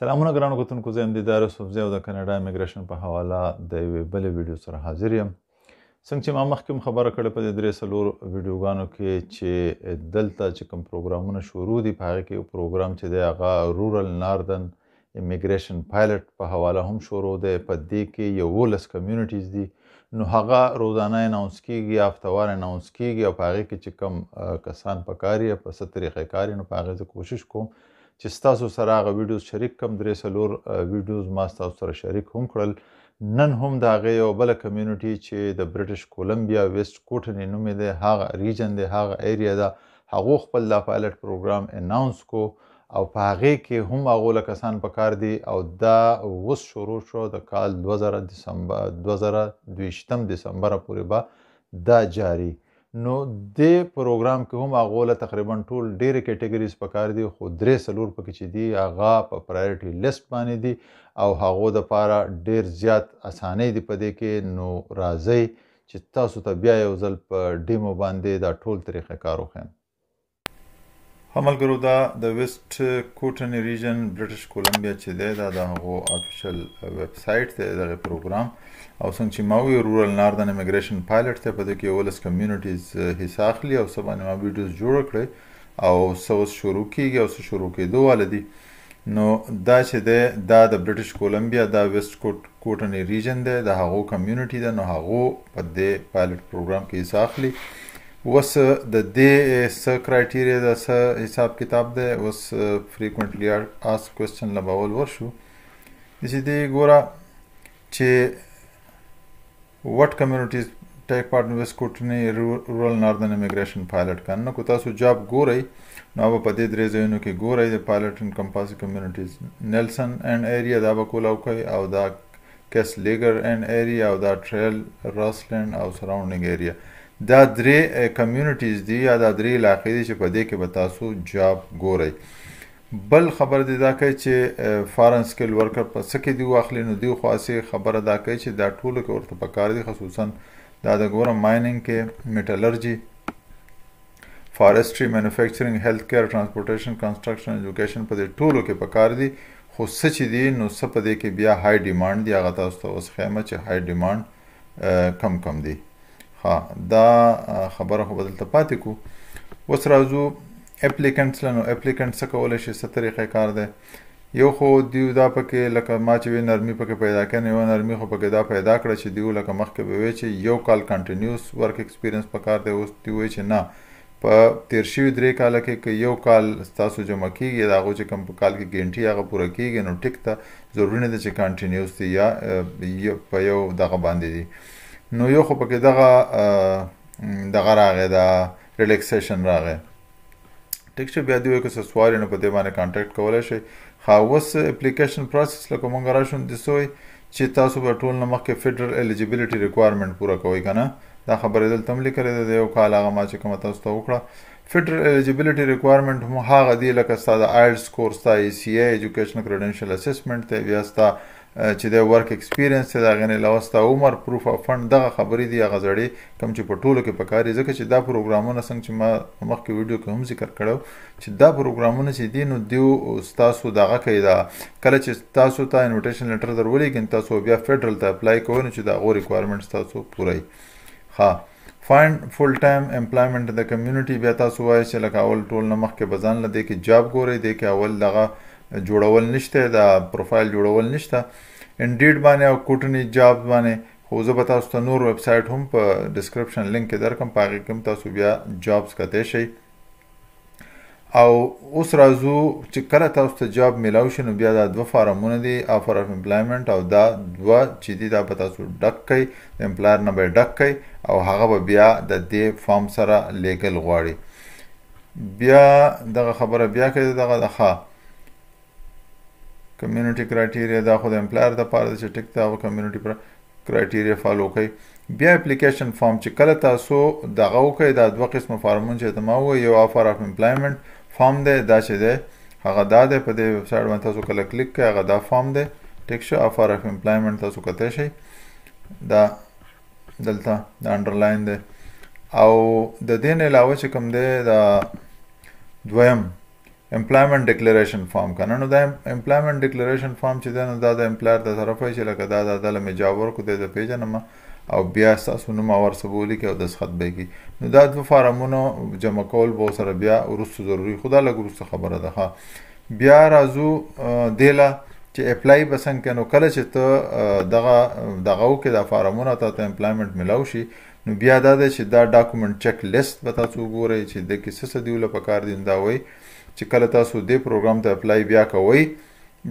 سلامونه ګرانو کوتونکو زم دي دارس فوزي او د کاناډا امیګریشن په حواله د یو بل ویډیو سره حاضر یم څنګه چې ما مخکې خبره کړې په درې سلور ویډیوګانو کې چې دلته چې کوم پروګرامونه شروع دي په هغه کې یو پروګرام چې دی هغه رورل ناردن امیګریشن پایلټ په حواله هم شروع دی په دې کې یو ولس کمیونټیز دي نو هغه روزانه اناونس کیږي افتوار اناونس کیږي او په هغه کې چې کوم کسان پکاري په ستري خکاري نو په هغه کوشش کوم چې ستاسو سره هغه ویډیوز شریک کم درې سلور ویډیوز ما ستاسو سره شریک هم کړل نن هم د هغه یو بل کمیونټي چې د برټش کولمبیا ویسټ کوټن نوم دی هغه ریجن دی هغه ایریا ده هغه خپل د پایلټ پروګرام اناونس کو او په هغه کې هم هغه لکسان په کار دي او دا وس شروع شو د کال 2000 دسمبر 2022 دسمبر پورې به دا جاری نو د پروګرام کې هم هغه له تقریبا ټول ډېرې کټګوریز پکار دي خو درې سلور پکې چې دي هغه په پرایورټي لیست باندې دي او هغه د پاره ډېر زیات اسانۍ دي په دې کې نو راځي چې تاسو ته بیا یو ځل په ډیمو باندې دا ټول طریقې کار وخم هم ملګرو دا د ویسټ کوټن ریجن برټش کولمبیا چې دی دا د هغو افیشل ویب سټ دی دغه پروګرام او څنګه چې ما وی رورل ناردن امیګریشن پایلټ ته په دې کې ولس کمیونټیز حصہ اخلي او سبا نه ما ویډیوز جوړ کړې او سوس شروع کیږي او سوس شروع کېدو ولدي نو دا چې دی دا د برټش کولمبیا دا ویسټ کوټ کوټن ریجن دی د هغو کمیونټي دی نو هغو په دې پایلټ پروګرام کې حصہ اخلي وس د دې س کرایټیریا د س حساب کتاب ده وس فریکوئنټلی آس کوېسچن لباول ورشو د دې ګوره چې وات کمیونټیز ټیک پارټ ان وسکوټنی رورل ناردن امیګریشن پایلټ کنه کو تاسو جاب ګورئ نو په دې درې ځایونو کې ګورئ د پایلټ ان کمپاسي کمیونټیز نیلسن اینڈ ایریا دا وکول او کوي او دا کیس لیګر اینڈ ایریا او دا ټریل راسلند او سراوندینګ ایریا دا درې کمیونټیز دي یا دا درې علاقې دي چې په دې کې به تاسو جاب ګورئ بل خبر دی دا کوي چې فارن سکل ورکر په سکه دی واخلې نو دی خاصه خبره دا کوي چې دا ټول کې ورته په کار دي خصوصا دا د ګورم مایننګ کې میټلرجي فارستري مینوفیکچرینګ هیلث کیر ترانسپورټیشن کنسټرکشن ایجوکیشن په دې ټولو کې په کار دي خو سچ دي نو سپدې کې بیا های ډیماند دی هغه تاسو ته اوس خیمه چې های ډیماند کم کم دی ها دا خبره خو بدلته پاتې کو اوس راځو اپلیکنټس لنو اپلیکنټ څه کولای شي څه طریقې کار دی یو خو دیو دا پکې لکه ما چې وی نرمي پکې پیدا کړي یو نرمي خو پکې دا پیدا کړ چې دیو لکه مخکې به وی چې یو کال کنټینیوس ورک ایکسپیرینس پکار دی اوس دی وی چې نه په تیر شوي درې کال کې که یو کال ستاسو جمع کیږي دا غو چې کم په کال کې ګینټي هغه پوره کیږي نو ټیک ته ضروري نه ده چې کنټینیوس دی یا په یو دغه باندې دی نو یو خو پکې دغه دغه راغی دا ریلیکسیشن راغی ټیک شو بیا دی یو څه سوال نه پدې باندې کانټیکټ کولای شي خاوس اپلیکیشن پروسس لکه مونږ راشون د سوې چې تاسو په ټول نمخ کې فیډرل الیجیبিলিټی ریکوایرمنت پوره کوي کنه دا خبره دلته ملي کړې ده یو کال هغه ما چې کوم تاسو ته وکړه فیډرل الیجیبিলিټی ریکوایرمنت مو هغه دی لکه ستاسو د آیلټس کورس تا ای سی ای ایجوکیشن کریډنشل اسسمنت ته بیا ستاسو چې د ورک ایکسپیرینس ته دا غنې لوستا عمر پروف اف فند دغه خبرې دی غزړې کم چې په ټولو کې پکاري ځکه چې دا پروګرامونه څنګه چې ما مخکې ویډیو کې هم ذکر کړو چې دا پروګرامونه چې دین او دیو تاسو دغه کیدا کله چې تاسو ته انویټیشن لیټر درولې کین تاسو بیا فدرل ته اپلای کوئ چې دا غو ریکوایرمنټس تاسو پوره ها فاند فول ټایم امپلایمنت د کمیونټي بیا تاسو وایي چې لکه اول ټول نمخ کې بزن لدې کې جاب ګوري دې کې اول دغه جوړول نشته دا پروفایل جوړول نشته انډیډ باندې او کوټنی جاب باندې خو زه به تاسو ته نور ویب سټ هم په ډسکرپشن لینک کې درکم پاګه کوم تاسو بیا جابز کته شئ او اوس راځو چې کله تاسو ته جاب ملاو شي نو بیا دا دوه فارمونه دي افر اف امپلایمنت او دا دوه چې دي دا به تاسو ډک کړئ د امپلایر نه به ډک کړئ او هغه به بیا د دې فارم سره لیګل غواړي بیا دغه خبره بیا کوي دغه دغه کمیونټي کرایټیریا دا خو د امپلایر د پاره چې ټیک دا کمیونټي کرایټیریا فالو کوي بیا اپلیکیشن فارم چې کله تاسو دغه وکړئ دا دوه قسم فارمونه چې تما و یو افر اف امپلایمنت فارم دی دا چې دی هغه دا دی په دې ویب سټ باندې تاسو کله کلیک کړئ هغه دا فارم دی ټیک شو افر اف امپلایمنت تاسو کته شي دا دلته دا انډرلاین دی او د دې نه علاوه چې کوم دی دا دویم امپلایمنت ډکلریشن فارم کنه نو دا امپلایمنت ډکلریشن فارم چې دا دا د امپلایر د طرفه چې لکه دا د عدالت می جاب ورکو د پیژنم او بیا تاسو نو ماور سبولی کې او د خط به کې نو دا د فارمونو جمع کول به سره بیا ورسره ضروری خدا لګ ورسره خبره ده بیا راځو دیلا چې اپلای بسنګ کنو کله چې ته دغه دغه کې د فارمونو ته ته امپلایمنت ملاو شي نو بیا دا ده چې دا ډاکومنت چک لیست به تاسو وګورئ چې د کې څه څه دیوله پکار دین دا وایي چې کله تاسو دې پروګرام ته اپلای بیا کوئ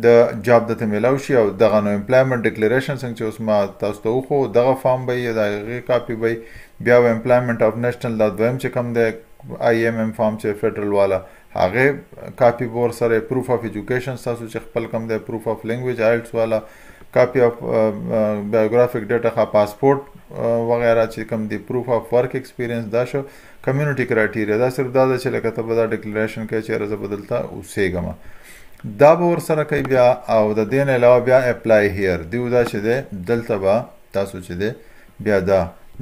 د جاب د تملاو شي او دغه نو امپلایمنت ډیکلیریشن څنګه چې اوس ما تاسو ته خو دغه فارم به د هغه کاپی به بیا و امپلایمنت اف نېشنل د دویم چې کم د آی ایم ایم فارم چې فدرل والا هغه کاپی بور سره پروف اف اډوকেশن تاسو چې خپل کم د پروف اف لینګویج آیلټس والا کاپی اف بایوګرافیک ډیټا خا پاسپورت وغیرہ چې کوم دی پروف اف ورک ایکسپیرینس دا شو کمیونټي کرایټیریا دا صرف دا چې لکه ته به دا ډیکلیریشن کوي چې رزه بدلتا اوسېګم دا به ور سره کوي بیا او د دین علاوه بیا اپلای هیر دیو دا چې دی دلته به تاسو چې دی بیا دا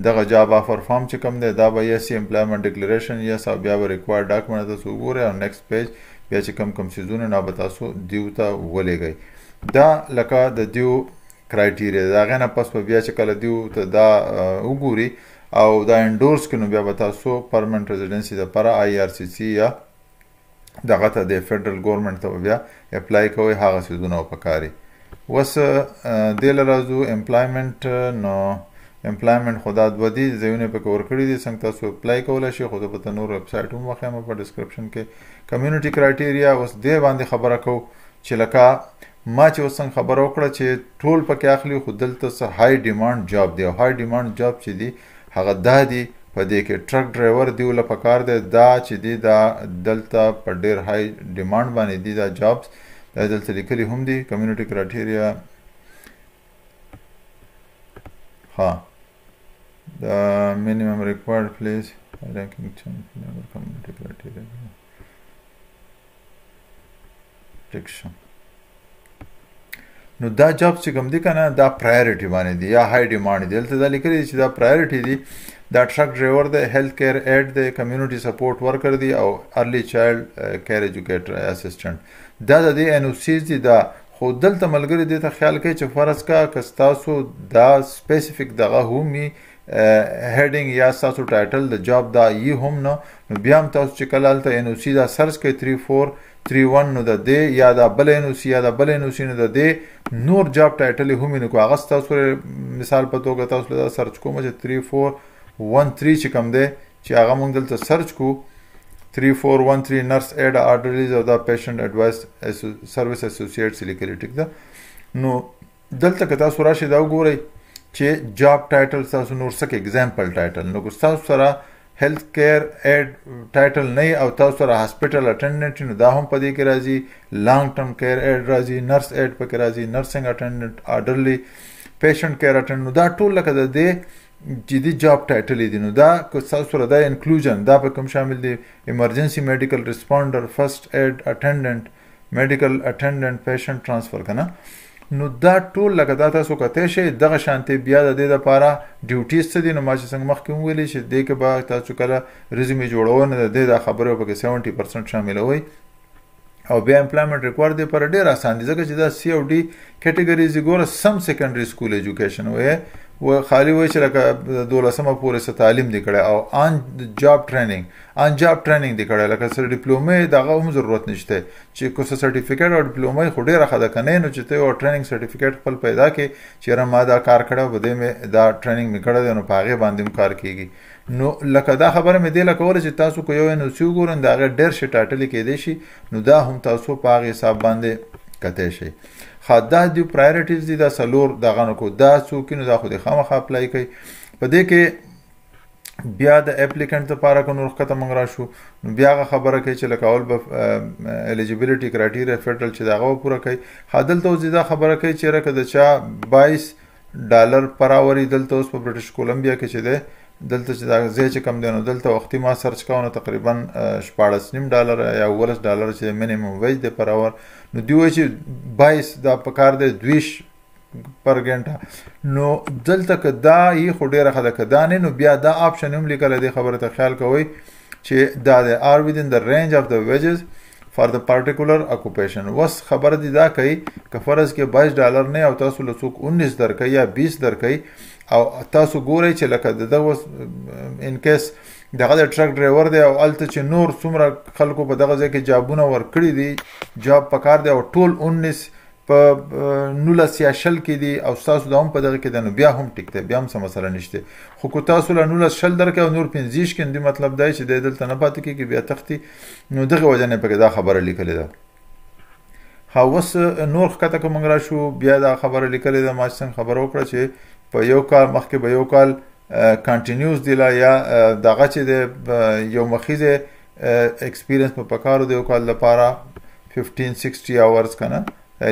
دغه جاب افر فارم چې کوم دی دا به یس امپلایمنت ډیکلیریشن یس او بیا به ریکوایرډ ډاکومنټ تاسو وګورئ او نیکسټ پیج بیا چې کم کم سیزونه نه به تاسو دیو ته ولېږئ دا لکه د دیو کرایټیریا دا غنه پس په بیا چې کله دیو ته دا وګوري او دا انډورس کینو بیا به تاسو پرمننت ریزیدنسی د پر آی آر سی سی یا دغه ته د فدرل ګورنمنت ته بیا اپلای کوي هغه سیدونه وکاري وس د لرازو امپلایمنت نو امپلایمنت خدا د ودی زیونه په کور کړی دي څنګه تاسو اپلای کولای شئ خو په تنور ویب سټ هم واخه په ډسکرپشن کې کمیونټي کرایټیریا اوس دې باندې خبره کو چې لکه ما چې اوسن خبر وکړه چې ټول پکې اخلي خو دلته سه های ډیماند جاب دی او های ډیماند جاب چې دی هغه دا دی په دې کې ټرک ډرایور دی ول پکار دی دا چې دی دا دلته په ډیر های ډیماند باندې دی دا جابز دا دلته لیکلي هم دی کمیونټي کرایټیریا ها دا منیمم ریکوایرډ پلیس رانکینګ چمپ نمبر کمیونټي کرایټیریا ټیکشن نو دا جاب چې کوم دي کنه دا پرایورټي باندې دي یا های ډیماند دي دلته دا لیکلي چې دا پرایورټي دي دا ټرک ډرایور د هیلث کیر اډ د کمیونټي سپورټ ورکر دي او ارلی چایلډ کیر ایجوکیټر اسسټنټ دا د دې ان او سیز دي دا خو دلته ملګری دي ته خیال کوي چې فرض کا کستاسو دا سپیسیفیک دغه همي هډینګ uh, یا تاسو ټایټل د جاب دا یي هم نو بیا هم تاسو چې کله الته ان او سی دا سرچ کوي 34 31 نو د دې یا د بلې نو سی یا د بلې نو سی نو د دې نور جاب ټایټل هم نو کو هغه تاسو مثال پته وګ تاسو دا سرچ کوم چې 3413 چې کوم دی چې هغه مونږ دلته سرچ کو 3413 نرس اډ آرډرز او دا پیشنټ اډوایس سروس اسوسییټس لیکلي ټیک ده نو دلته که تاسو راشي دا وګورئ چې جاب ټایټل تاسو نور سکه اگزامپل ټایټل نو تاسو سره هیلث کیر اډ ټایټل نه او تاسو سره هاسپټل اټینډنټ نو دا هم پدې کې راځي لانګ ټرم کیر اډ راځي نرس اډ پکې راځي نرسنګ اټینډنټ آرډرلی پیشنټ کیر اټینډنټ نو دا ټول لکه د دې جدي جاب ټایټل دي نو دا کو تاسو سره دا انکلوژن دا په کوم شامل دي ایمرجنسي میډیکل ریسپونډر فرست اډ اټینډنټ میډیکل اټینډنټ پیشنټ ترانسفر کنه نو دا ټول لکه دا تاسو کته شي دغه شانتي بیا د دې لپاره ډیوټي ست دي نو ما چې څنګه مخکې ویلې چې د کې به تاسو کله ریزمه جوړونه د دې د خبرو په 70% شامل وي او بیا امپلایمنت ریکوایرډ دی پر ډیر اسان دي ځکه چې دا سی او ډي کټګوریز ګوره سم سیکنډري سکول ایجوکیشن وي و خالی وای چې لکه دولسمه پورې څه تعلیم دی کړی او آن جاب ټریننګ آن جاب ټریننګ دی کړی لکه سره ډیپلومې دغه هم ضرورت نشته چې کوڅه سرټیفیکټ او ډیپلومې خو ډیره خده کنه نو چې ته او ټریننګ سرټیفیکټ خپل پیدا کې چې را ما دا کار کړو بده مې دا ټریننګ مې کړی نو پاغه باندې کار کیږي نو لکه دا خبره مې دی لکه ول چې تاسو کو یو نو سیو ګورن دا ډېر شټاټل کې دی شي نو دا هم تاسو پاغه حساب باندې کته شي خاده دی پرایورټیز دي دا سلور دغه نو کو دا څوک نو دا خو د خامخا اپلای کوي په دې کې بیا د اپلیکنټ لپاره کو نور خطه منګرا شو نو بیا خبره کوي چې لکه اول به الیجیبিলিټی کرایټیریا فدرل چې داغه پوره کوي حادل ته زیاده خبره کوي چې راکده چا 22 ډالر پر اور دلته اوس په برټش کولمبیا کې چې ده دلته چې دا زه چې کم دی نو دلته وختي ما سرچ کاونه تقریبا 14.5 ډالر یا 12 ډالر چې منیمم ویج دی پر اور نو دی وایي چې 22 دا پکار دی 20 پر ګنټه نو دلته کدا یي خو ډیره خلک کدا نه نو بیا دا آپشن هم لیکل دی خبره ته خیال کوئ چې دا د ار within the range of the wages for the particular occupation وس خبر دی دا کوي که فرض کې 22 ډالر نه او تاسو له څوک 19 درکې یا 20 درکې او تاسو ګورئ چې لکه د دغه انکیس دغه د ټرک ډرایور دی او الته چې نور څومره خلکو په دغه ځای کې جابونه ورکړي دي جاب پکار دی او ټول 19 په 19 یا شل کې دي او تاسو دا هم په دغه کې ده نو بیا هم ټیک دی بیا هم څه مسله نشته خو کو تاسو له 19 شل درکې او نور 15 کې دی مطلب دی چې د دلته نه پاتې کېږي بیا تختی نو دغه وجه نه پکې دا خبره لیکلې ده خو وس نور خطه کوم را شو بیا دا خبره لیکلې ده ما څنګه خبر وکړه چې په یو کال مخکې به یو کال کنټینیوس دی لا یا دغه چې د یو مخیزه ایکسپیرینس په پکارو د یو کال لپاره 15 60 اورز کنه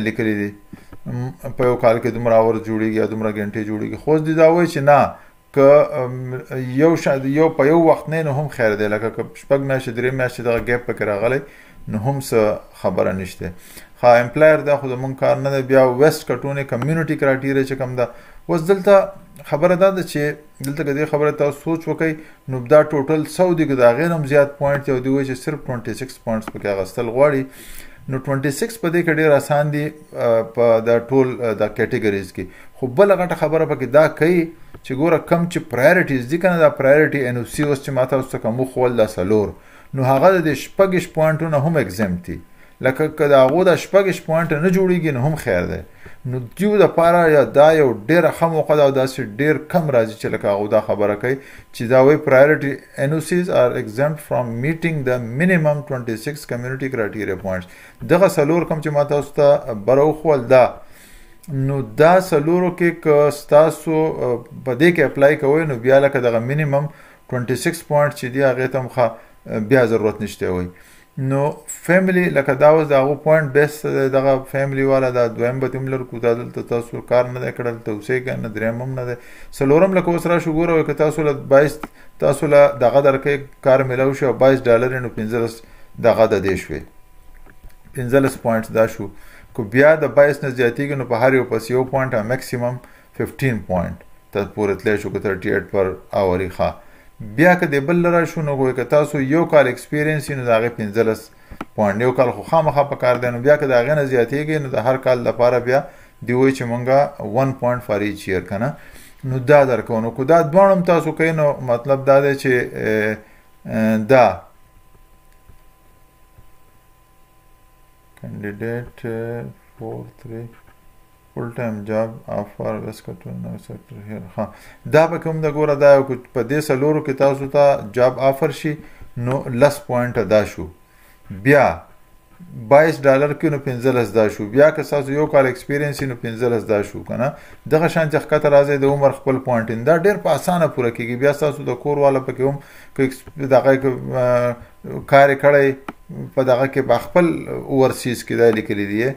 لیکلي دي په یو کال کې دومره اورز جوړیږي یا دومره غنټې جوړیږي خو دې دا وایي چې نه ک یو شاید یو په یو وخت نه هم خیر دی لکه شپږ میاشتې درې میاشتې دغه ګیپ پکې راغلی نو هم څه خبره نشته ها امپلایر دا خو زمونږ کار نه دی بیا ویست کټونې کمیونټي کرایټیریا چې کوم ده وس دلته خبره ده چې دلته دې خبره تاسو سوچ وکړئ نو دا ټوټل 100 دی دا غیر هم زیات پوینټ یو دی چې صرف 26 پوینټس پکې غستل غواړي نو 26 په دې کې ډیر آسان دي په دا ټول دا کټګوریز کې خو بل غټه خبره پکې دا کوي چې ګوره کم چې پرایورټیز دي کنه دا پرایورټي ان او سی اوس چې ماته اوس څخه مخ ول دا سلور نو هغه د شپږش پوینټونه هم اگزمپټي لکه کدا غو د شپږش پوینټ نه جوړیږي نو هم خیر ده نو دیو د پاره یا دا یو ډیر ښه موقع ده او داسې ډیر کم راځي چې لکه هغه دا خبره کوي چې دا وی پرایورټي ان او سیز آر ایگزامپټ فرام میټینګ د مینیمم 26 کمیونټي کرایټیریا پوینټس دغه سلور کم چې ماته اوس ته برو خول دا نو دا سلورو کې ک تاسو په دې کې اپلای کوئ نو بیا لکه دغه مینیمم 26 پوینټ چې دی هغه تم ښه بیا ضرورت نشته وي نو فیملی لکه دا اوس د هغو پوینټ بیس دغه فیملی والا دا دویم به تم لرو کو دا دلته تاسو کار نه دی کړل ته اوسې که نه دریم هم نه دی څلورم لکه اوس را شو ګوره که تاسو له بایس تاسو له دغه درکې کار میلاو شي او بایس ډالر نو پنځلس دغه د دې شوې پنځلس پوینټ دا شو کو بیا د بایس نه زیاتېږي نو په هر یو پس یو پوینټ میکسیمم 15 پوینټ ته پورې تللی شو که 38 پر اوري ښه بیا که د بل لره شو نو ګوي که تاسو یو کال ایکسپیرینس نو داغه 15 پوینټ یو کال خو خامخا په کار دی نو بیا که داغه نه زیاتېږي نو د هر کال لپاره بیا دی وای چې مونږه 1 پوینټ فار ایچ ایئر کنه نو دا درکو نو کو دا دوانم تاسو کوي نو مطلب دا دی چې دا candidate 4 3 فول ټایم جاب افار وسکټون نو سیکټر هیر ها دا به کوم د ګوره دا په دې سلورو کې تاسو ته جاب افر شي نو لس پوینټ ادا شو بیا 22 ډالر کې نو 15 دا شو بیا که تاسو یو کال ایکسپیرینس نو 15 دا شو کنه دغه شان چې خطر راځي د عمر خپل پوینټ دا ډیر په اسانه پوره کیږي بیا تاسو د کور والا پکې هم دغه کار کړی په دغه کې په خپل اورسیز کې دا لیکل دي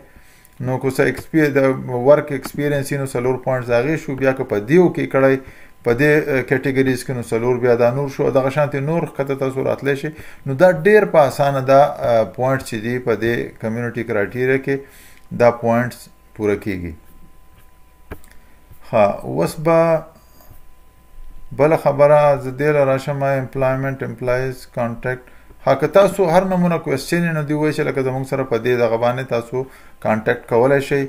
نو کو څه ایکسپیر د ورک ایکسپیرینس نو سلور پوینټ زاغې شو بیا که په دیو کې کړای په دې کټګوریز کې نو سلور بیا د نور شو دغه شانت نور کته تاسو راتلې شي نو دا ډیر په اسانه دا پوینټ چې دی په دې کمیونټي کرایټیریا کې دا پوینټس پوره کیږي ها اوس به بل خبره زه دې راشم امپلایمنت امپلایز کانټریکټ حق تاسو هر نمونه کوېسچن نه دی وایي چې لکه زموږ سره په دې دغه باندې تاسو کانټیکټ کولای شئ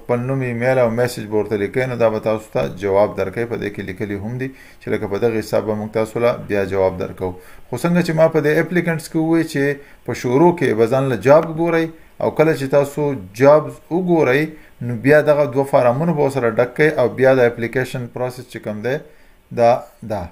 خپل نوم ایمیل او میسج ورته لیکئ نو دا به تاسو ته جواب درکې په دې کې لیکلي هم دي چې لکه په دغه حساب موږ تاسو له بیا جواب درکو خو څنګه چې ما په دې اپلیکنټس کې وایي چې په شروع کې وزن له جاب ګورئ او کله چې تاسو جابز وګورئ نو بیا دغه دوه فارمونه به سره ډکې او بیا د اپلیکیشن پروسس چې کوم دی دا دا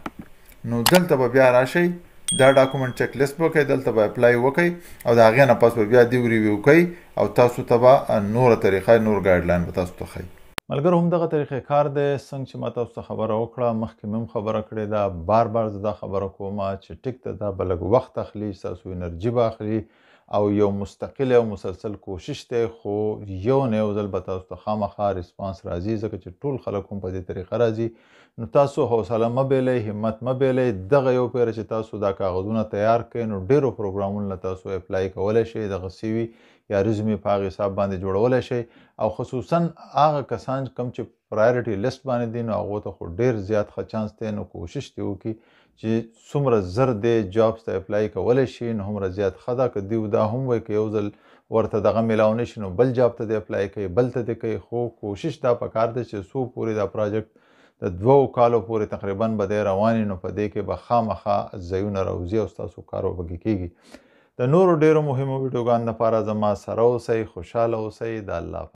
نو دلته به بیا راشئ دا ډاکومنت چک لیست وکړئ دلته به اپلای وکړئ او دا غي نه پاس به بیا دی ریویو کړئ او تاسو ته به نور طریقه نور ګایډلاین به تاسو ته ښایي ملګرو هم دغه طریقې کار دی څنګه چې ما تاسو ته خبره وکړه مخکې مم خبره کړې ده بار بار زه دا خبره کوم چې ټیک ته دا بلګ وخت اخلي تاسو انرژي به اخلي او یو مستقل او مسلسل کوشش دی خو یو نه یو ځل به تاسو ته خامخا ریسپانس راځي ځکه چې ټول خلک هم په دې طریقه راځي نو تاسو حوصله مه بیلئ همت مه بیلئ دغه یو پیره چې تاسو دا کاغذونه تیار کړئ نو ډیرو پروګرامونو له تاسو اپلای کولی شئ دغه سی وي یا رزمې په هغه حساب باندې جوړولی شئ او خصوصا هغه کسان کم چې پرایورټي لیست باندې دي نو هغو ته خو ډیر زیات ښه چانس دی نو کوشش دې وکړي چې څومره زر دی جابس ته اپلای کولی شي نو هومره زیات ښه ده که دوی دا هم وایي که یو ځل ورته دغه میلاو نه شي نو بل جاب ته دی اپلای کوي بل ته دی کوي خو کوشش دا پکار دی چې څو پورې دا پروجیکټ د دوو کالو پورې تقریبا به دی روانې نو په دې کې به خامخا ځایونه راوځي او ستاسو کار به پکې کېږي د نورو ډېرو مهمو ویډیوګانو لپاره زما سره اوسئ خوشحاله اوسئ د الله